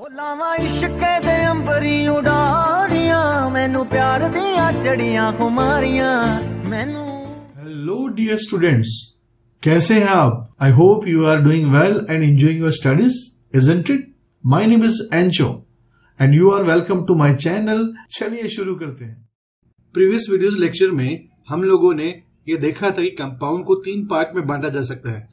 hello dear students कैसे हैं आप I hope you are doing well and enjoying your studies isn't it my name is एंचो and you are welcome to my channel चलिए शुरू करते हैं previous videos lecture में हम लोगों ने ये देखा था कि कंपाउंड को तीन पार्ट में बांटा जा सकता है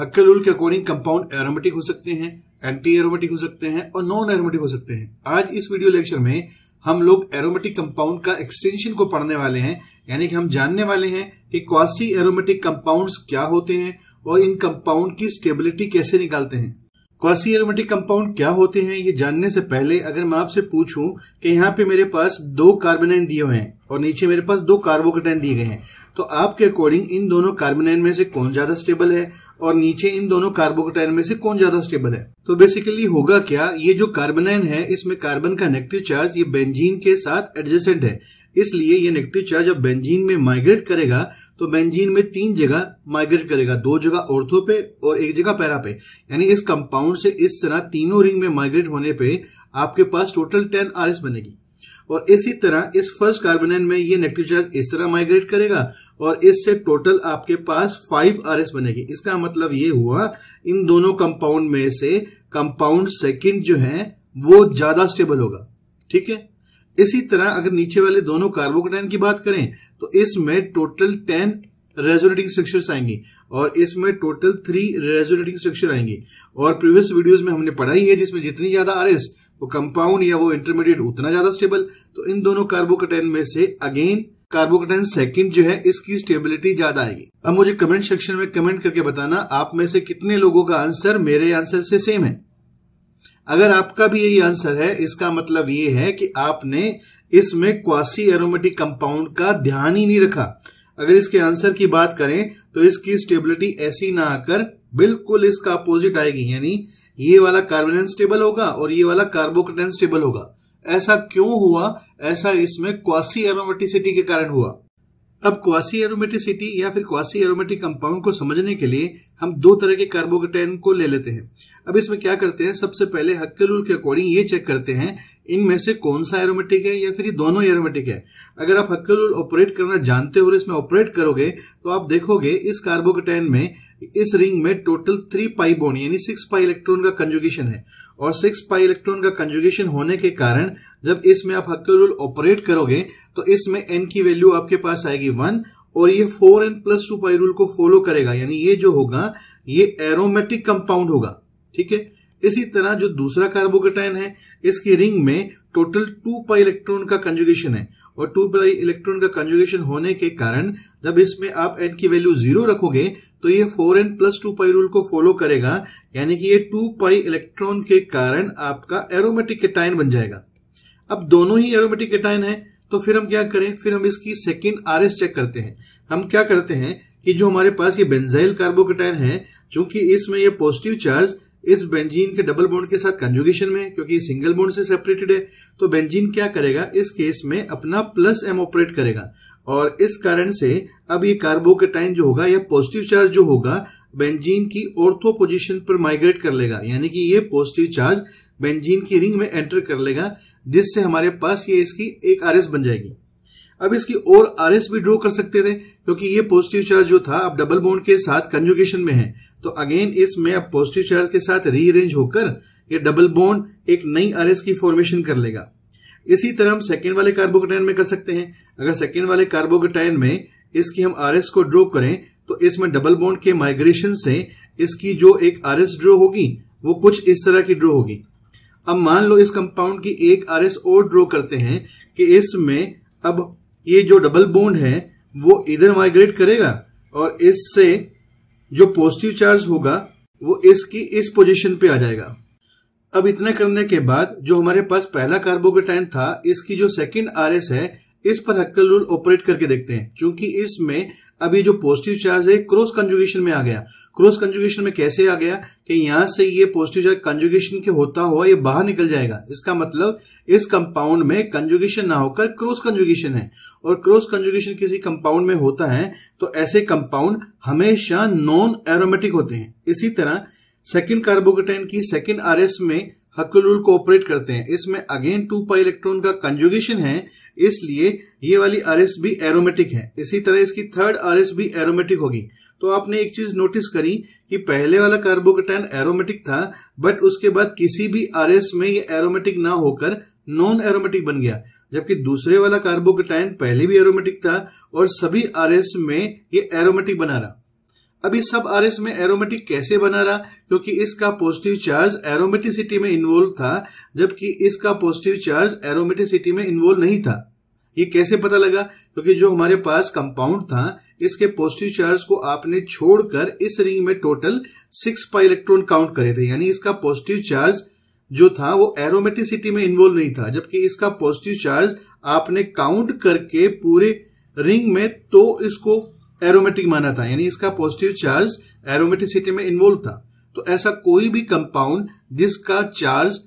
हक्कल के अकॉर्डिंग कंपाउंड एरोमेटिक हो सकते हैं एंटी एरोमेटिक हो सकते हैं और नॉन एरोमेटिक हो सकते हैं आज इस वीडियो लेक्चर में हम लोग एरोमेटिक कंपाउंड का एक्सटेंशन को पढ़ने वाले हैं यानी कि हम जानने वाले हैं कि क्वासी एरोमेटिक कंपाउंड्स क्या होते हैं और इन कंपाउंड की स्टेबिलिटी कैसे निकालते हैं क्वासी एरोमेटिक कंपाउंड क्या होते हैं ये जानने से पहले अगर मैं आपसे पूछूं कि यहाँ पे मेरे पास दो कार्बेनाइन दिए हुए हैं और नीचे मेरे पास दो कार्बोकेटाइन दिए गए हैं तो आपके अकॉर्डिंग इन दोनों कार्बोनाइन में से कौन ज्यादा स्टेबल है और नीचे इन दोनों कार्बोकेटाइन में से कौन ज्यादा स्टेबल है तो बेसिकली होगा क्या ये जो कार्बोनाइन है इसमें कार्बन का नेगेटिव चार्ज ये बेंजीन के साथ एडजेसेंट है इसलिए ये नेगेटिव चार्ज अब बेंजीन में माइग्रेट करेगा तो बेंजीन में तीन जगह माइग्रेट करेगा दो जगह ऑर्थो पे और एक जगह पैरा पे यानी इस कंपाउंड से इस तरह तीनों रिंग में माइग्रेट होने पे आपके पास टोटल टेन आर बनेगी और इसी तरह इस फर्स्ट कार्बोनाइन में ये नेगेटिव चार्ज इस तरह माइग्रेट करेगा और इससे टोटल आपके पास फाइव आर एस बनेगी इसका मतलब ये हुआ इन दोनों कंपाउंड में से कंपाउंड सेकेंड जो है वो ज्यादा स्टेबल होगा ठीक है इसी तरह अगर नीचे वाले दोनों कार्बोकोटाइन की बात करें तो इसमें टोटल टेन रेजोनेटिंग स्ट्रक्चर आएंगी और इसमें टोटल थ्री रेजोनेटिंग स्ट्रक्चर आएंगी और प्रीवियस वीडियोस में हमने पढ़ाई है जिसमें जितनी ज्यादा आरएस वो कंपाउंड या वो इंटरमीडिएट उतना ज्यादा स्टेबल तो इन दोनों कार्बोकटेन में से अगेन कार्बोकटेन सेकंड जो है इसकी स्टेबिलिटी ज्यादा आएगी अब मुझे कमेंट सेक्शन में कमेंट करके बताना आप में से कितने लोगों का आंसर मेरे आंसर से सेम है अगर आपका भी यही आंसर है इसका मतलब ये है कि आपने इसमें क्वासी एरोमेटिक कंपाउंड का ध्यान ही नहीं रखा अगर इसके आंसर की बात करें तो इसकी स्टेबिलिटी ऐसी ना आकर बिल्कुल इसका अपोजिट आएगी यानी ये वाला कार्बोनेंस स्टेबल होगा और ये वाला कार्बोकटेन स्टेबल होगा ऐसा क्यों हुआ ऐसा इसमें क्वासी एरोमेटिसिटी के कारण हुआ अब क्वासी एरोमेटिसिटी या फिर क्वासी एरोमेटिक कंपाउंड को समझने के लिए हम दो तरह के कार्बोकेटाइन को ले लेते हैं अब इसमें क्या करते हैं सबसे पहले हक्के रूल के अकॉर्डिंग ये चेक करते हैं इनमें से कौन सा एरोमेटिक है या फिर ये दोनों एरोमेटिक है अगर आप हक्के रूल ऑपरेट करना जानते हो और इसमें ऑपरेट करोगे तो आप देखोगे इस कार्बोकेटाइन में इस रिंग में टोटल थ्री पाई बोन यानी सिक्स पाई इलेक्ट्रॉन का कंजुगेशन है और सिक्स पाई इलेक्ट्रॉन का कंजुगेशन होने के कारण जब इसमें आप हक्के रूल ऑपरेट करोगे तो इसमें एन की वैल्यू आपके पास आएगी वन और ये four n plus two pi rule को फॉलो करेगा यानी ये जो होगा ये एरोमेटिक कंपाउंड होगा ठीक है इसी तरह जो दूसरा कार्बोकेटाइन है इसकी रिंग में टोटल टू पाई इलेक्ट्रॉन का कंजुगेशन है और टू पाई इलेक्ट्रॉन का कंजुगेशन होने के कारण जब इसमें आप एन की वैल्यू जीरो रखोगे तो ये four n plus two pi rule को फॉलो करेगा यानी कि ये टू पाई इलेक्ट्रॉन के कारण आपका एरोमेटिक केटाइन बन जाएगा अब दोनों ही एरोमेटिक केटाइन है तो फिर हम क्या करें फिर हम इसकी सेकेंड आर चेक करते हैं हम क्या करते हैं कि जो हमारे पास ये बेंजाइल कार्बोकेटाइन है चूंकि इसमें ये पॉजिटिव चार्ज इस बेंजीन के डबल बॉन्ड के साथ कंजुगेशन में क्योंकि ये सिंगल बॉन्ड से सेपरेटेड है तो बेंजीन क्या करेगा इस केस में अपना प्लस एम ऑपरेट करेगा और इस कारण से अब ये कार्बोकेटाइन जो होगा या पॉजिटिव चार्ज जो होगा बेंजीन की ऑर्थो पोजीशन पर माइग्रेट कर लेगा यानी कि ये पॉजिटिव चार्ज बेंजीन की रिंग में एंटर कर लेगा जिससे हमारे पास ये इसकी एक आर बन जाएगी अब इसकी और आर भी ड्रॉ कर सकते थे क्योंकि ये पॉजिटिव चार्ज जो था अब डबल बोन के साथ कंजुगेशन में है तो अगेन इसमें अब पॉजिटिव चार्ज के साथ रीअरेंज होकर ये डबल बोन एक नई आर की फॉर्मेशन कर लेगा इसी तरह हम सेकेंड वाले कार्बोकटाइन में कर सकते हैं अगर सेकेंड वाले कार्बोकटाइन में इसकी हम आर को ड्रॉ करें तो इसमें डबल बॉन्ड के माइग्रेशन से इसकी जो एक आर ड्रो होगी वो कुछ इस तरह की ड्रो होगी अब मान लो इस कंपाउंड की एक आर एस और ड्रो करते हैं कि इसमें अब ये जो डबल बॉन्ड है वो इधर माइग्रेट करेगा और इससे जो पॉजिटिव चार्ज होगा वो इसकी इस पोजीशन पे आ जाएगा अब इतने करने के बाद जो हमारे पास पहला कार्बोकेटाइन था इसकी जो सेकेंड आर है इस पर हक्कल रूल ऑपरेट करके देखते हैं क्योंकि इसमें अभी जो पॉजिटिव चार्ज है क्रॉस कंजुगेशन में आ गया क्रॉस कंजुगेशन में कैसे आ गया कि यहां से ये पॉजिटिव चार्ज कंजुगेशन के होता हुआ ये बाहर निकल जाएगा इसका मतलब इस कंपाउंड में कंजुगेशन ना होकर क्रॉस कंजुगेशन है और क्रॉस कंजुगेशन किसी कंपाउंड में होता है तो ऐसे कंपाउंड हमेशा नॉन एरोमेटिक होते हैं इसी तरह सेकेंड कार्बोकेटाइन की सेकेंड एस में को ऑपरेट करते हैं इसमें अगेन टू पाई इलेक्ट्रॉन का कंजुगेशन है इसलिए ये वाली आरएस भी एरोमेटिक है इसी तरह इसकी थर्ड आरएस भी एरोमेटिक होगी तो आपने एक चीज नोटिस करी कि पहले वाला कार्बोकेटाइन एरोमेटिक था बट उसके बाद किसी भी आरएस में ये एरोमेटिक ना होकर नॉन एरोमेटिक बन गया जबकि दूसरे वाला कार्बोकेटाइन पहले भी एरोमेटिक था और सभी आरएस में ये एरोमेटिक बना रहा अब सब आर में एरोमेटिक कैसे बना रहा क्योंकि इसका पॉजिटिव चार्ज एरोमेटिसिटी में इन्वॉल्व था जबकि इसका पॉजिटिव चार्ज एरोमेटिसिटी में इन्वॉल्व नहीं था ये कैसे पता लगा क्योंकि जो हमारे पास कंपाउंड था इसके पॉजिटिव चार्ज को आपने छोड़कर इस रिंग में total six pi electron count करे थे यानी इसका पॉजिटिव चार्ज जो था वो एरोमेटिसिटी में इन्वॉल्व नहीं था जबकि इसका पॉजिटिव चार्ज आपने काउंट करके पूरे रिंग में तो इसको एरोमेटिक माना था यानी इसका पॉजिटिव चार्ज एरोमेटिसिटी में इन्वॉल्व था तो ऐसा कोई भी कंपाउंड जिसका चार्ज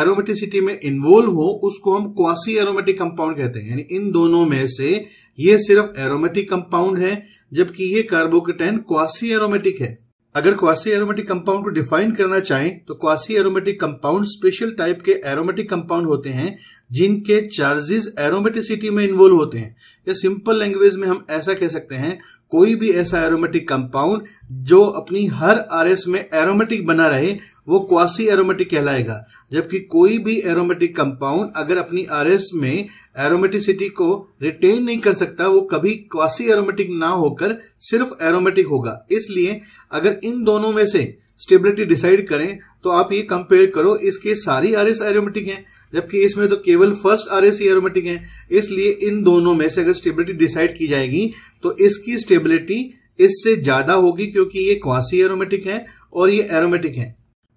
एरोमेटिसिटी में इन्वॉल्व हो उसको हम क्वासी एरोमेटिक कंपाउंड कहते हैं यानी इन दोनों में से ये सिर्फ एरोमेटिक कंपाउंड है जबकि ये कार्बोकेटाइन क्वासी एरोमेटिक है अगर क्वासी एरोमेटिक कंपाउंड को डिफाइन करना चाहें तो quasi aromatic compound special type के एरोमेटिक कंपाउंड होते हैं जिनके चार्जेस एरोमेटिसिटी में इन्वॉल्व होते हैं या सिंपल लैंग्वेज में हम ऐसा कह सकते हैं कोई भी ऐसा एरोमेटिक कंपाउंड जो अपनी हर आरएस में एरोमेटिक बना रहे वो क्वासी एरोमेटिक कहलाएगा जबकि कोई भी एरोमेटिक कंपाउंड अगर अपनी आरएस में एरोमेटिसिटी को रिटेन नहीं कर सकता वो कभी क्वासी एरोमेटिक ना होकर सिर्फ एरोमेटिक होगा इसलिए अगर इन दोनों में से स्टेबिलिटी डिसाइड करें तो आप ये कंपेयर करो इसके सारी आर एस एरोमेटिक है जबकि इसमें तो केवल फर्स्ट आर एस एरोमेटिक है इसलिए इन दोनों में से अगर स्टेबिलिटी डिसाइड की जाएगी तो इसकी स्टेबिलिटी इससे ज्यादा होगी क्योंकि ये क्वासी एरोमेटिक है और ये एरोमेटिक है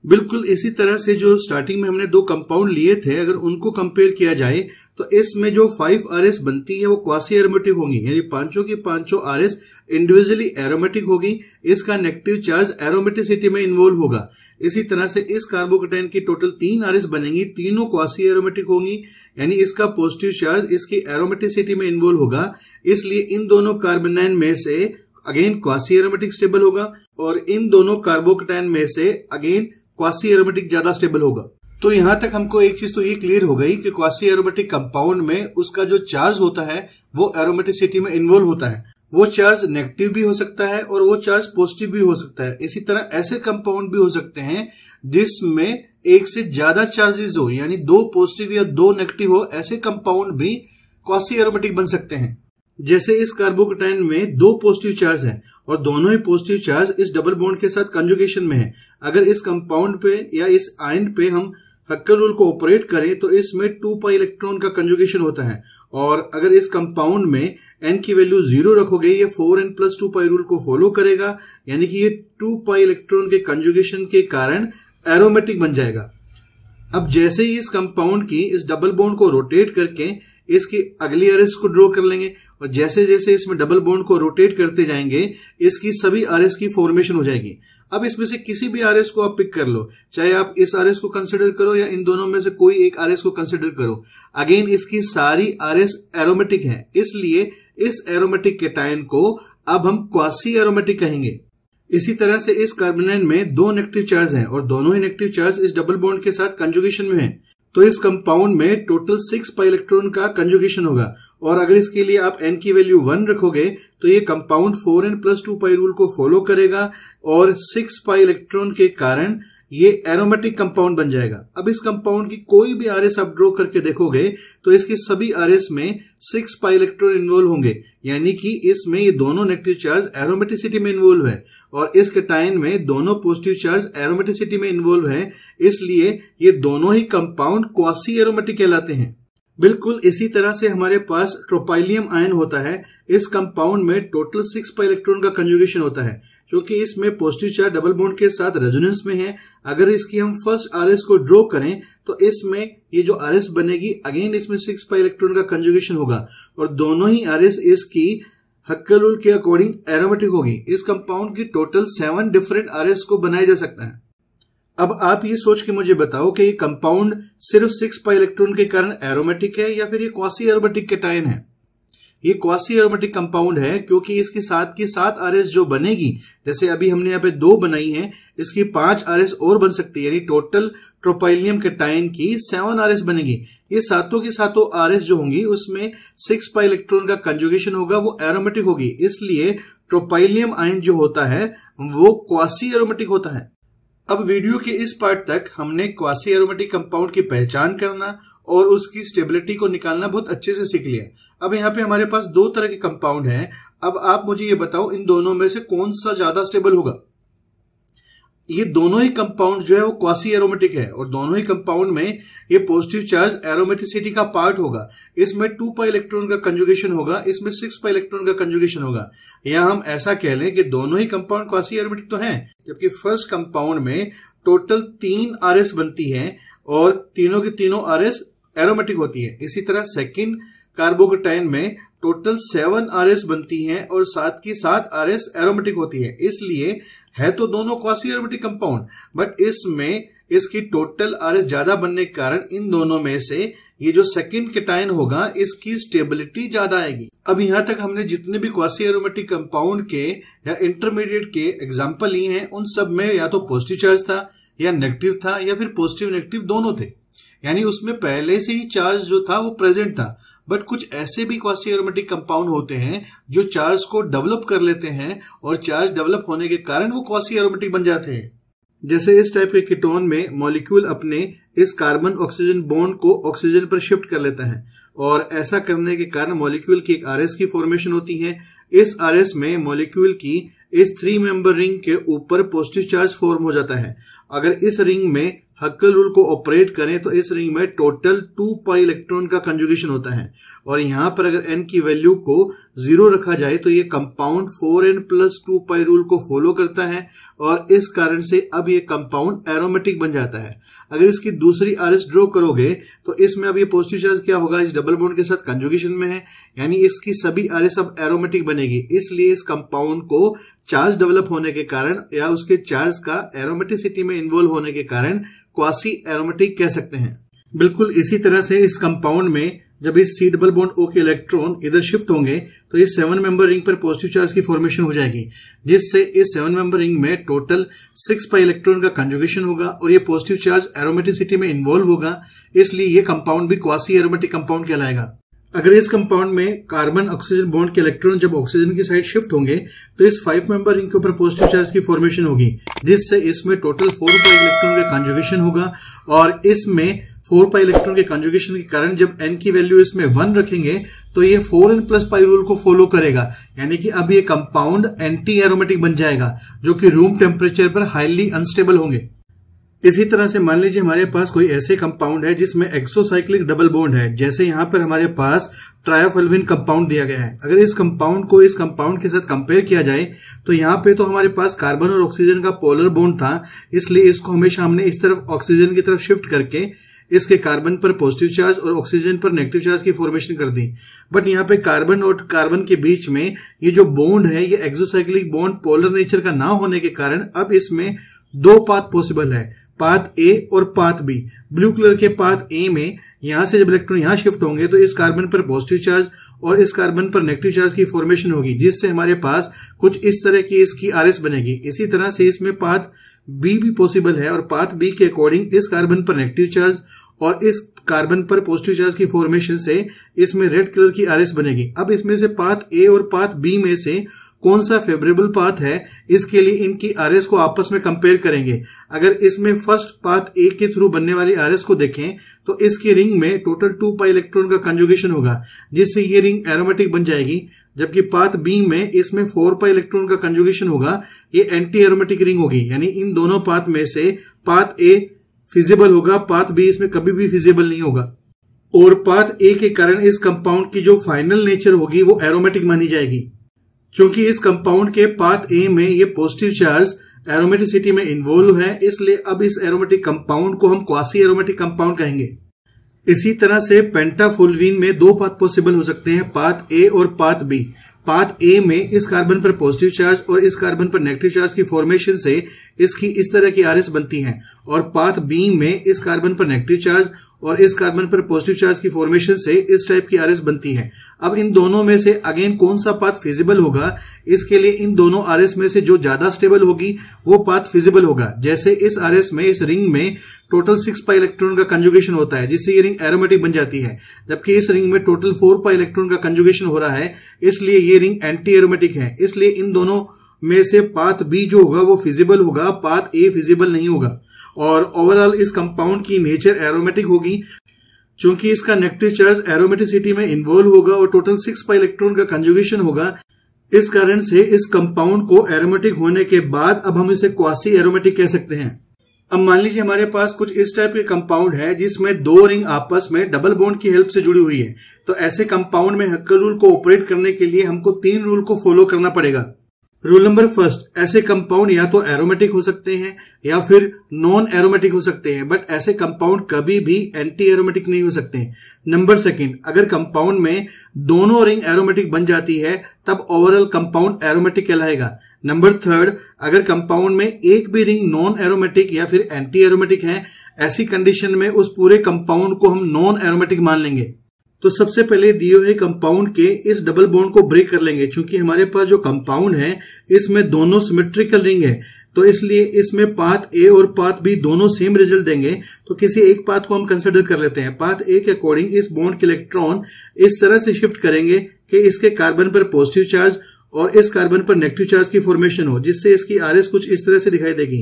बिल्कुल इसी तरह से जो स्टार्टिंग में हमने दो कंपाउंड लिए थे अगर उनको कंपेयर किया जाए तो इसमें जो फाइव आर बनती है वो क्वासी एरोमेटिक होगी यानी पांचों की पांचों आर इंडिविजुअली एरोमेटिक होगी इसका नेगेटिव चार्ज एरोमेटिसिटी में इन्वॉल्व होगा इसी तरह से इस कार्बोकेटाइन की टोटल तीन आर बनेंगी तीनों क्वासी एरोमेटिक होंगी यानी इसका पॉजिटिव चार्ज इसकी एरोमेटिसिटी में इन्वॉल्व होगा इसलिए इन दोनों कार्बनाइन में से अगेन क्वासी एरोमेटिक स्टेबल होगा और इन दोनों कार्बोकेटाइन में से अगेन क्वासी एरोमेटिक ज्यादा स्टेबल होगा तो यहाँ तक हमको एक चीज तो ये क्लियर हो गई कि क्वासी एरोमेटिक कंपाउंड में उसका जो चार्ज होता है वो एरोमेटिसिटी में इन्वॉल्व होता है वो चार्ज नेगेटिव भी हो सकता है और वो चार्ज पॉजिटिव भी हो सकता है इसी तरह ऐसे कंपाउंड भी हो सकते हैं जिसमें एक से ज्यादा चार्जेस हो यानी दो पॉजिटिव या दो नेगेटिव हो ऐसे कंपाउंड भी क्वासी एरोमेटिक बन सकते हैं जैसे इस कार्बोकटाइन में दो पॉजिटिव चार्ज है और दोनों ही पॉजिटिव चार्ज इस डबल बॉन्ड के साथ कंजुगेशन में है अगर इस कंपाउंड पे या इस आयन पे हम हक्कर रूल को ऑपरेट करें तो इसमें टू पाई इलेक्ट्रॉन का कंजुगेशन होता है और अगर इस कंपाउंड में एन की वैल्यू जीरो रखोगे ये four n plus two pi rule को फॉलो करेगा यानी कि ये टू पाई इलेक्ट्रॉन के कंजुगेशन के कारण एरोमेटिक बन जाएगा अब जैसे ही इस कंपाउंड की इस डबल बॉन्ड को रोटेट करके इसकी अगली अरेस को ड्रॉ कर लेंगे और जैसे जैसे इसमें डबल बॉन्ड को रोटेट करते जाएंगे इसकी सभी आरएस की फॉर्मेशन हो जाएगी अब इसमें से किसी भी आरएस को आप पिक कर लो चाहे आप इस आरएस को कंसिडर करो या इन दोनों में से कोई एक आरएस को कंसिडर करो अगेन इसकी सारी आरएस एरोमेटिक है इसलिए इस एरोमेटिक टाइन को अब हम क्वासी एरोमेटिक कहेंगे इसी तरह से इस कार्बोनाइन में दो नेगेटिव चार्ज हैं और दोनों ही नेगेटिव चार्ज इस डबल बॉन्ड के साथ कंजुगेशन में हैं तो इस कंपाउंड में टोटल सिक्स पाई इलेक्ट्रॉन का कंजुगेशन होगा और अगर इसके लिए आप एन की वैल्यू वन रखोगे तो ये compound four n plus two pi rule को फॉलो करेगा और सिक्स पाई इलेक्ट्रॉन के कारण ये एरोमेटिक कंपाउंड बन जाएगा अब इस कंपाउंड की कोई भी आर एस आप ड्रॉ करके देखोगे तो इसके सभी आर एस में सिक्स पाई इलेक्ट्रॉन इन्वॉल्व होंगे यानी कि इसमें ये दोनों नेगेटिव चार्ज एरोमेटिसिटी में इन्वॉल्व है और इस कटाइन में दोनों पॉजिटिव चार्ज एरोमेटिसिटी में इन्वॉल्व है इसलिए ये दोनों ही कंपाउंड क्वासी एरोमेटिक कहलाते हैं बिल्कुल इसी तरह से हमारे पास ट्रोपाइलियम आयन होता है इस कंपाउंड में टोटल सिक्स पर इलेक्ट्रॉन का कंजुगेशन होता है क्योंकि इसमें पॉजिटिव चार्ज डबल बॉन्ड के साथ रेजोनेंस में है अगर इसकी हम फर्स्ट आरएस को ड्रॉ करें तो इसमें ये जो आरएस बनेगी अगेन इसमें सिक्स पर इलेक्ट्रॉन का कंजुगेशन होगा और दोनों ही आर इसकी हक्कल के अकॉर्डिंग एरोमेटिक होगी इस कंपाउंड की टोटल सेवन डिफरेंट आर को बनाया जा सकता है अब आप ये सोच के मुझे बताओ कि ये कंपाउंड सिर्फ सिक्स पाई इलेक्ट्रॉन के कारण एरोमेटिक है या फिर ये क्वासी एरोमेटिक केटाइन है ये क्वासी एरोमेटिक कंपाउंड है क्योंकि इसके साथ की सात आर जो बनेगी जैसे अभी हमने यहाँ पे दो बनाई है इसकी पांच आर और बन सकती है यानी टोटल ट्रोपाइलियम केटाइन की सेवन आर बनेगी ये सातों की सातों आर जो होंगी उसमें सिक्स पाई इलेक्ट्रॉन का कंजुगेशन होगा वो एरोमेटिक होगी इसलिए ट्रोपाइलियम आयन जो होता है वो क्वासी एरोमेटिक होता है अब वीडियो के इस पार्ट तक हमने क्वासी एरोमेटिक कंपाउंड की पहचान करना और उसकी स्टेबिलिटी को निकालना बहुत अच्छे से सीख लिया अब यहाँ पे हमारे पास दो तरह के कंपाउंड हैं अब आप मुझे ये बताओ इन दोनों में से कौन सा ज्यादा स्टेबल होगा ये दोनों ही कंपाउंड जो है वो क्वासी एरोमेटिक है और दोनों ही कंपाउंड में ये पॉजिटिव चार्ज एरोमेटिसिटी का पार्ट होगा इसमें टू पाई इलेक्ट्रॉन का कंजुगेशन होगा इसमें सिक्स पाई इलेक्ट्रॉन का कंजुगेशन होगा या हम ऐसा कह लें कि दोनों ही कंपाउंड क्वासी एरोमेटिक तो है जबकि फर्स्ट कंपाउंड में टोटल तीन आर बनती है और तीनों के तीनों आर एरोमेटिक होती है इसी तरह सेकेंड कार्बोकेटाइन में टोटल सेवन आर बनती है और साथ की सात आर एरोमेटिक होती है इसलिए है तो दोनों क्वासी एरोमेटिक कंपाउंड बट इसमें इसकी टोटल आर ज्यादा बनने के कारण इन दोनों में से ये जो सेकंड केटाइन होगा इसकी स्टेबिलिटी ज्यादा आएगी अब यहां तक हमने जितने भी क्वासी एरोमेटिक कंपाउंड के या इंटरमीडिएट के एग्जाम्पल लिए हैं उन सब में या तो पॉजिटिव चार्ज था या नेगेटिव था या फिर पॉजिटिव नेगेटिव दोनों थे यानी उसमें पहले से ही चार्ज जो था वो प्रेजेंट था बट कुछ ऐसे भी क्वासी एरोमेटिक कंपाउंड होते हैं जो चार्ज को डेवलप कर लेते हैं और चार्ज डेवलप होने के कारण वो क्वासी एरोमेटिक बन जाते हैं जैसे इस टाइप के कीटोन में मॉलिक्यूल अपने इस कार्बन ऑक्सीजन बॉन्ड को ऑक्सीजन पर शिफ्ट कर लेता है और ऐसा करने के कारण मॉलिक्यूल की एक आरएस की फॉर्मेशन होती है इस आरएस में मॉलिक्यूल की इस थ्री मेंबर रिंग के ऊपर पॉजिटिव चार्ज फॉर्म हो जाता है अगर इस रिंग में हक्कल रूल को ऑपरेट करें तो इस रिंग में टोटल टू पाई इलेक्ट्रॉन का कंजुगेशन होता है और यहां पर अगर एन की वैल्यू को जीरो रखा जाए तो ये compound four n plus two pi rule को फॉलो करता है और इस कारण से अब ये कंपाउंड एरोमेटिक बन जाता है अगर इसकी दूसरी आरएस ड्रॉ करोगे तो इसमें अब ये पॉजिटिव चार्ज क्या होगा इस डबल बॉन्ड के साथ कंजुगेशन में है यानी इसकी सभी एस अब एरोमेटिक बनेगी इसलिए इस कंपाउंड को चार्ज डेवलप होने के कारण या उसके चार्ज का एरोमेटिसिटी में इन्वॉल्व होने के कारण क्वासी एरोमेटिक कह सकते हैं बिल्कुल इसी तरह से इस कंपाउंड में जब इस सी डबल बॉन्ड ओ के इलेक्ट्रॉन इधर शिफ्ट होंगे तो इस सेवन मेंबर रिंग पर पॉजिटिव चार्ज की फॉर्मेशन हो जाएगी जिससे इस सेवन मेंबर रिंग में टोटल सिक्स पाई इलेक्ट्रॉन का कंजुगेशन होगा और ये पॉजिटिव चार्ज एरोमेटिसिटी में इन्वॉल्व होगा इसलिए ये कंपाउंड भी क्वासी एरोमेटिक कंपाउंड कहलाएगा अगर इस कंपाउंड में कार्बन ऑक्सीजन बॉन्ड के इलेक्ट्रॉन जब ऑक्सीजन की साइड शिफ्ट होंगे तो इस फाइव मेंबर रिंग के ऊपर पॉजिटिव चार्ज की फॉर्मेशन होगी जिससे इसमें टोटल फोर पाई इलेक्ट्रॉन का कंजुगेशन होगा और इसमें फोर पाई इलेक्ट्रॉन के कॉन्जुगेशन के कारण जब एन की वैल्यू इसमें वन रखेंगे तो ये four n plus pi rule को फॉलो करेगा यानी कि अब ये कंपाउंड एंटी एरोमेटिक बन जाएगा जो कि रूम टेम्परेचर पर हाईली अनस्टेबल होंगे इसी तरह से मान लीजिए हमारे पास कोई ऐसे कंपाउंड है जिसमें एक्सोसाइक्लिक डबल बोन्ड है जैसे यहाँ पर हमारे पास ट्रायोफेलविन कंपाउंड दिया गया है अगर इस कंपाउंड को इस कंपाउंड के साथ कंपेयर किया जाए तो यहाँ पे तो हमारे पास कार्बन और ऑक्सीजन का पोलर बोन्ड था इसलिए इसको हमेशा हमने इस तरफ ऑक्सीजन की तरफ शिफ्ट करके इसके कार्बन पर पॉजिटिव चार्ज और ऑक्सीजन पर नेगेटिव चार्ज की फॉर्मेशन कर दी बट यहाँ पे कार्बन और कार्बन के बीच में ये जो बोन्ड है ये एक्सोसाइक्लिक बोन्ड पोलर नेचर का ना होने के कारण अब इसमें दो पाथ पॉसिबल है पाथ ए और पाथ बी ब्लू कलर के पाथ ए में यहां से जब इलेक्ट्रॉन यहां शिफ्ट होंगे तो इस कार्बन पर पॉजिटिव चार्ज और इस कार्बन पर नेगेटिव चार्ज की फॉर्मेशन होगी जिससे हमारे पास कुछ इस तरह की इसकी आर बनेगी इसी तरह से इसमें पाथ बी भी पॉसिबल है और पाथ बी के अकॉर्डिंग इस कार्बन पर नेगेटिव चार्ज और इस कार्बन पर पॉजिटिव चार्ज की फॉर्मेशन से इसमें रेड कलर की आर बनेगी अब इसमें से पाथ ए और पाथ बी में से कौन सा फेवरेबल पाथ है इसके लिए इनकी आर को आपस में कंपेयर करेंगे अगर इसमें फर्स्ट पाथ ए के थ्रू बनने वाली आर को देखें तो इसकी रिंग में टोटल टू पाई इलेक्ट्रॉन का कंजुगेशन होगा जिससे ये रिंग एरोमेटिक बन जाएगी जबकि पाथ बी में इसमें फोर पाई इलेक्ट्रॉन का कंजुगेशन होगा ये एंटी एरोमेटिक रिंग होगी यानी इन दोनों पाथ में से पाथ ए फिजिबल होगा पाथ बी इसमें कभी भी फिजिबल नहीं होगा और पाथ ए के कारण इस कंपाउंड की जो फाइनल नेचर होगी वो एरोमेटिक मानी जाएगी क्योंकि इस कंपाउंड के पाथ ए में ये पॉजिटिव चार्ज एरोमेटिसिटी में इन्वॉल्व है इसलिए अब इस एरोमेटिक कंपाउंड को हम क्वासी एरोमेटिक कंपाउंड कहेंगे इसी तरह से पेंटाफुलवीन में दो पाथ पॉसिबल हो सकते हैं पाथ ए और पाथ बी पाथ ए में इस कार्बन पर पॉजिटिव चार्ज और इस कार्बन पर नेगेटिव चार्ज की फॉर्मेशन से इसकी इस तरह की आरएस बनती है और पाथ बी में इस कार्बन पर नेगेटिव चार्ज और इस कार्बन पर पॉजिटिव चार्ज की फॉर्मेशन से इस टाइप की आरएस बनती है अब इन दोनों में से अगेन कौन सा पाथ फिजिबल होगा इसके लिए इन दोनों आरएस में से जो ज्यादा स्टेबल होगी वो पाथ फिजिबल होगा जैसे इस आरएस में इस रिंग में टोटल सिक्स पाई इलेक्ट्रॉन का कंजुगेशन होता है जिससे ये रिंग एरोमेटिक बन जाती है जबकि इस रिंग में टोटल फोर पाई इलेक्ट्रॉन का कंजुगेशन हो रहा है इसलिए ये रिंग एंटी एरोमेटिक है इसलिए इन दोनों में से पाथ बी जो होगा वो फिजिबल होगा पाथ ए फिजिबल नहीं होगा और ओवरऑल इस कंपाउंड की नेचर एरोमेटिक होगी चूंकि इसका नेगेटिव चार्ज एरोमेटिसिटी में इन्वॉल्व होगा और टोटल सिक्स पाई इलेक्ट्रॉन का कंजुगेशन होगा इस कारण से इस कंपाउंड को एरोमेटिक होने के बाद अब हम इसे क्वासी एरोमेटिक कह सकते हैं अब मान लीजिए हमारे पास कुछ इस टाइप के कंपाउंड है जिसमें दो रिंग आपस में डबल बॉन्ड की हेल्प से जुड़ी हुई है तो ऐसे कंपाउंड में हक्कर रूल को ऑपरेट करने के लिए हमको तीन रूल को फॉलो करना पड़ेगा रूल नंबर फर्स्ट ऐसे कंपाउंड या तो एरोमेटिक हो सकते हैं या फिर नॉन एरोमेटिक हो सकते हैं बट ऐसे कंपाउंड कभी भी एंटी एरोमेटिक नहीं हो सकते नंबर सेकंड अगर कंपाउंड में दोनों रिंग एरोमेटिक बन जाती है तब ओवरऑल कंपाउंड एरोमेटिक कहलाएगा नंबर थर्ड अगर कंपाउंड में एक भी रिंग नॉन एरोमेटिक या फिर एंटी एरोमेटिक है ऐसी कंडीशन में उस पूरे कंपाउंड को हम नॉन एरोमेटिक मान लेंगे तो सबसे पहले दिए हुए कंपाउंड के इस डबल बॉन्ड को ब्रेक कर लेंगे क्योंकि हमारे पास जो कंपाउंड है इसमें दोनों सिमेट्रिकल रिंग है तो इसलिए इसमें पाथ ए और पाथ बी दोनों सेम रिजल्ट देंगे तो किसी एक पाथ को हम कंसिडर कर लेते हैं पाथ ए के अकॉर्डिंग इस बॉन्ड के इलेक्ट्रॉन इस तरह से शिफ्ट करेंगे कि इसके कार्बन पर पॉजिटिव चार्ज और इस कार्बन पर नेगेटिव चार्ज की फॉर्मेशन हो जिससे इसकी आरएस कुछ इस तरह से दिखाई देगी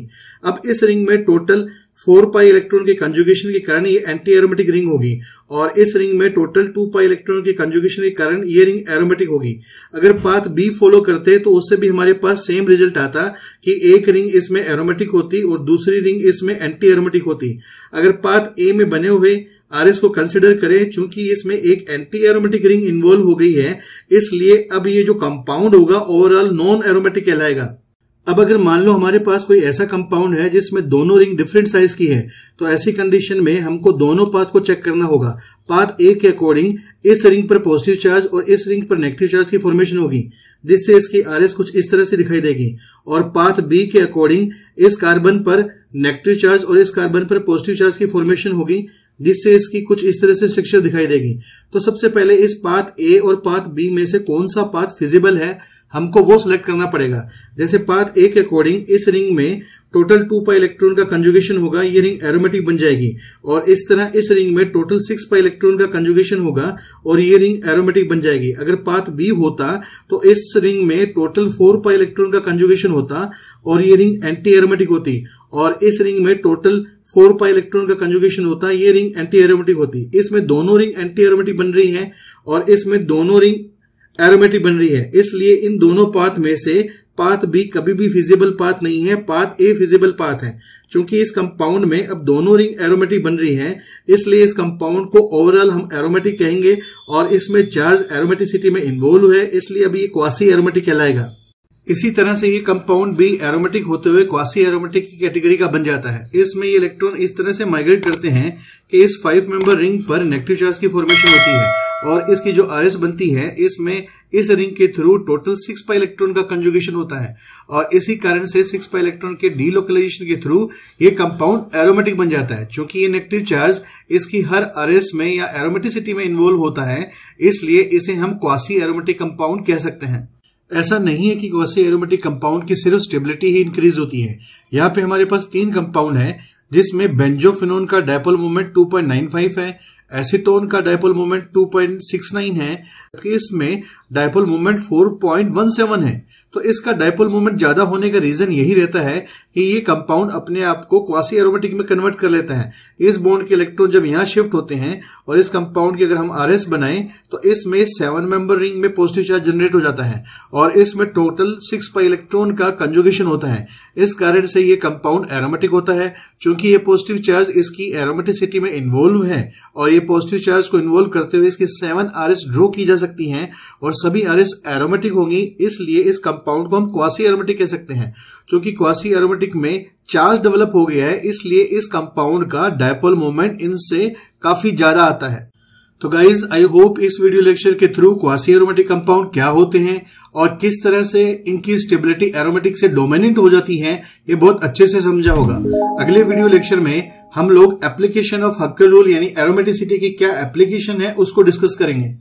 अब इस रिंग में टोटल फोर पाई इलेक्ट्रॉन के कंजुगेशन के कारण ये एंटी एरोमेटिक रिंग होगी और इस रिंग में टोटल टू पाई इलेक्ट्रॉन के कंजुगेशन के कारण ये रिंग एरोमेटिक होगी अगर पाथ बी फॉलो करते तो उससे भी हमारे पास सेम रिजल्ट आता कि एक रिंग इसमें एरोमेटिक होती और दूसरी रिंग इसमें एंटी एरोमेटिक होती अगर पाथ ए में बने हुए आर को कंसिडर करें चूंकि इसमें एक एंटी एरोमेटिक रिंग इन्वॉल्व हो गई है इसलिए अब ये जो कंपाउंड होगा ओवरऑल नॉन एरोमेटिक कहलाएगा अब अगर मान लो हमारे पास कोई ऐसा कंपाउंड है जिसमें दोनों रिंग डिफरेंट साइज की है तो ऐसी कंडीशन में हमको दोनों पाथ को चेक करना होगा पाथ ए के अकॉर्डिंग इस रिंग पर पॉजिटिव चार्ज और इस रिंग पर नेगेटिव चार्ज की फॉर्मेशन होगी जिससे इसकी एस कुछ इस तरह से दिखाई देगी और पाथ बी के अकॉर्डिंग इस कार्बन पर नेगेटिव चार्ज और इस कार्बन पर पॉजिटिव चार्ज की फॉर्मेशन होगी जिससे इसकी कुछ इस तरह से स्ट्रक्चर दिखाई देगी तो सबसे पहले इस पाथ ए और पाथ बी में से कौन सा पाथ फिजिबल है हमको वो सिलेक्ट करना पड़ेगा जैसे पाथ ए के अकॉर्डिंग इस रिंग में टोटल टू पाई इलेक्ट्रॉन का कंजुगेशन होगा ये रिंग एरोमेटिक बन जाएगी और इस तरह इस रिंग में टोटल सिक्स पाई इलेक्ट्रॉन का कंजुगेशन होगा और ये रिंग एरोमेटिक बन जाएगी अगर पाथ बी होता तो इस रिंग में टोटल फोर पाई इलेक्ट्रॉन का कंजुगेशन होता और ये रिंग एंटी एरोमेटिक होती और इस रिंग में टोटल फोर पाई इलेक्ट्रॉन का कंजुगेशन होता है ये रिंग एंटी एरोमेटिक होती है इसमें दोनों रिंग एंटी एरोमेटिक बन रही है और इसमें दोनों रिंग एरोमेटिक बन रही है इसलिए इन दोनों पाथ में से पाथ बी कभी भी फिजिबल पाथ नहीं है पाथ ए फिजिबल पाथ है क्योंकि इस कंपाउंड में अब दोनों रिंग एरोमेटिक बन रही हैं इसलिए इस कंपाउंड को ओवरऑल हम एरोमेटिक कहेंगे और इसमें चार्ज एरोमेटिसिटी में इन्वॉल्व है इसलिए अभी ये क्वासी एरोमेटिक कहलाएगा इसी तरह से ये कंपाउंड भी एरोमेटिक होते हुए क्वासी एरोमेटिक की कैटेगरी का बन जाता है इसमें ये इलेक्ट्रॉन इस तरह से माइग्रेट करते हैं कि इस फाइव मेंबर रिंग पर नेगेटिव चार्ज की फॉर्मेशन होती है और इसकी जो आर बनती है इसमें इस रिंग के through total six pi electron का कंजुगेशन होता है और इसी कारण से सिक्स पाई इलेक्ट्रॉन के डीलोकलाइजेशन के थ्रू ये कंपाउंड एरोमेटिक बन जाता है क्योंकि ये नेगेटिव चार्ज इसकी हर आरएस में या एरोमेटिसिटी में इन्वॉल्व होता है इसलिए इसे हम क्वासी एरोमेटिक कंपाउंड कह सकते हैं ऐसा नहीं है कि गौसी एरोमेटिक कंपाउंड की सिर्फ स्टेबिलिटी ही इंक्रीज होती है यहाँ पे हमारे पास तीन कंपाउंड है जिसमें बेंजोफिनोन का डायपोल मूवमेंट 2.95 है एसिटोन का डायपोल मोमेंट 2.69 है जबकि इसमें डायपोल मोमेंट 4.17 है तो इसका डायपोल मोमेंट ज्यादा होने का रीजन यही रहता है कि ये कंपाउंड अपने आप को क्वासी एरोमेटिक में कन्वर्ट कर लेते हैं इस बॉन्ड के इलेक्ट्रॉन जब यहाँ शिफ्ट होते हैं और इस कंपाउंड की अगर हम आर बनाए तो इसमें सेवन मेंबर रिंग में पॉजिटिव चार्ज जनरेट हो जाता है और इसमें टोटल सिक्स पाई इलेक्ट्रॉन का कंजुगेशन होता है इस कारण से ये कंपाउंड एरोमेटिक होता है चूंकि ये पॉजिटिव चार्ज इसकी एरोमेटिसिटी में इन्वॉल्व है और ये पॉजिटिव चार्ज को इन्वॉल्व करते हुए इसकी सेवन आर एस ड्रो की जा सकती हैं और सभी आर एस एरोमेटिक होंगी इसलिए इस कंपाउंड को हम क्वासी एरोमेटिक कह सकते हैं क्योंकि क्वासी एरोमेटिक में चार्ज डेवलप हो गया है इसलिए इस कंपाउंड का डायपोल मूवमेंट इनसे काफी ज्यादा आता है तो गाइज आई होप इस वीडियो लेक्चर के थ्रू क्वासी एरोमेटिक कंपाउंड क्या होते हैं और किस तरह से इनकी स्टेबिलिटी एरोमेटिक से डोमिनेंट हो जाती है ये बहुत अच्छे से समझा होगा अगले वीडियो लेक्चर में हम लोग एप्लीकेशन ऑफ हक्कर रूल यानी एरोमेटिसिटी की क्या एप्लीकेशन है उसको डिस्कस करेंगे